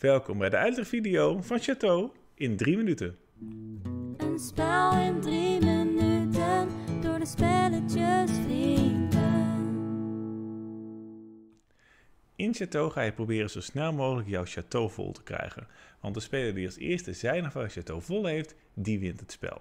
Welkom bij de uitlegvideo van Chateau in 3 minuten. Een spel in 3 minuten door de spelletjes In Chateau ga je proberen zo snel mogelijk jouw chateau vol te krijgen. Want de speler die als eerste zijn of haar chateau vol heeft, die wint het spel.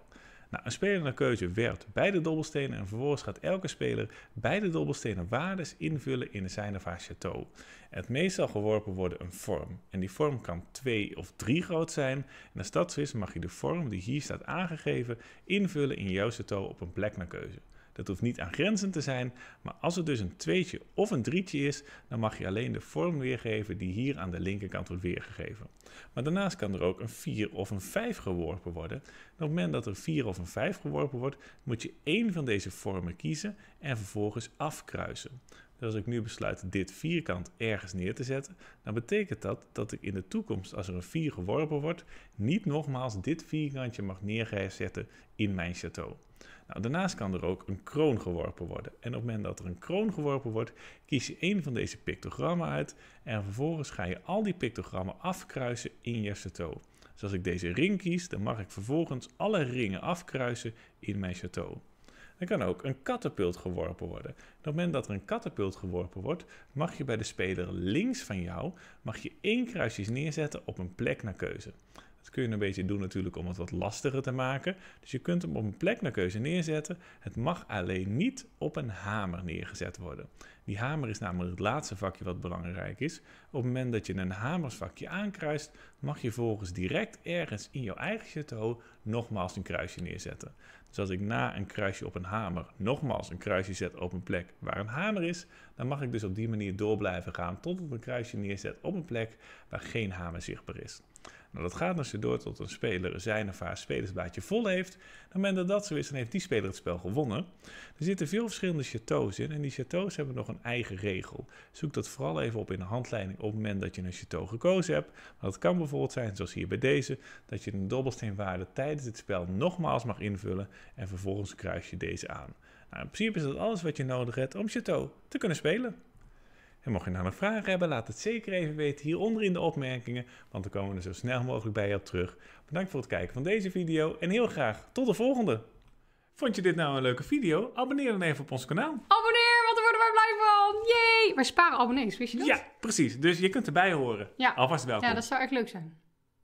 Nou, een speler naar keuze werpt beide dobbelstenen en vervolgens gaat elke speler beide dobbelstenen waardes invullen in zijn of haar château. Het meestal geworpen worden een vorm. En die vorm kan 2 of 3 groot zijn. En als dat zo is, mag je de vorm die hier staat aangegeven invullen in jouw château op een plek naar keuze. Dat hoeft niet aan grenzen te zijn, maar als het dus een tweetje of een drietje is, dan mag je alleen de vorm weergeven die hier aan de linkerkant wordt weergegeven. Maar daarnaast kan er ook een 4 of een 5 geworpen worden. op het moment dat er 4 of een 5 geworpen wordt, moet je één van deze vormen kiezen en vervolgens afkruisen. Dus als ik nu besluit dit vierkant ergens neer te zetten, dan betekent dat dat ik in de toekomst, als er een 4 geworpen wordt, niet nogmaals dit vierkantje mag neerzetten in mijn château. Nou, daarnaast kan er ook een kroon geworpen worden. En op het moment dat er een kroon geworpen wordt, kies je één van deze pictogrammen uit en vervolgens ga je al die pictogrammen afkruisen in je château. Dus als ik deze ring kies, dan mag ik vervolgens alle ringen afkruisen in mijn château. Er kan ook een katapult geworpen worden. Op het moment dat er een katapult geworpen wordt, mag je bij de speler links van jou mag je één kruisjes neerzetten op een plek naar keuze. Dat kun je een beetje doen natuurlijk om het wat lastiger te maken. Dus je kunt hem op een plek naar keuze neerzetten. Het mag alleen niet op een hamer neergezet worden. Die hamer is namelijk het laatste vakje wat belangrijk is. Op het moment dat je een hamersvakje aankruist, mag je volgens direct ergens in jouw eigen CTO nogmaals een kruisje neerzetten. Dus als ik na een kruisje op een hamer nogmaals een kruisje zet op een plek waar een hamer is, dan mag ik dus op die manier door blijven gaan tot ik een kruisje neerzet op een plek waar geen hamer zichtbaar is. Nou, dat gaat dus door tot een speler zijn of haar spelersblaadje vol heeft. Op het moment dat dat zo is, dan heeft die speler het spel gewonnen. Er zitten veel verschillende chateaus in en die chateaus hebben nog een eigen regel. Zoek dat vooral even op in de handleiding op het moment dat je een chateau gekozen hebt. Maar dat kan bijvoorbeeld zijn, zoals hier bij deze, dat je een dobbelsteenwaarde tijdens het spel nogmaals mag invullen en vervolgens kruis je deze aan. Nou, in principe is dat alles wat je nodig hebt om chateau te kunnen spelen. En mocht je nou nog vragen hebben, laat het zeker even weten hieronder in de opmerkingen, want dan komen we er zo snel mogelijk bij je op terug. Bedankt voor het kijken van deze video en heel graag tot de volgende! Vond je dit nou een leuke video? Abonneer dan even op ons kanaal. Abonneer, want dan worden we blij van. Jee! Wij sparen abonnees, wist je dat? Ja, precies. Dus je kunt erbij horen. Ja. Alvast welkom. Ja, dat zou echt leuk zijn.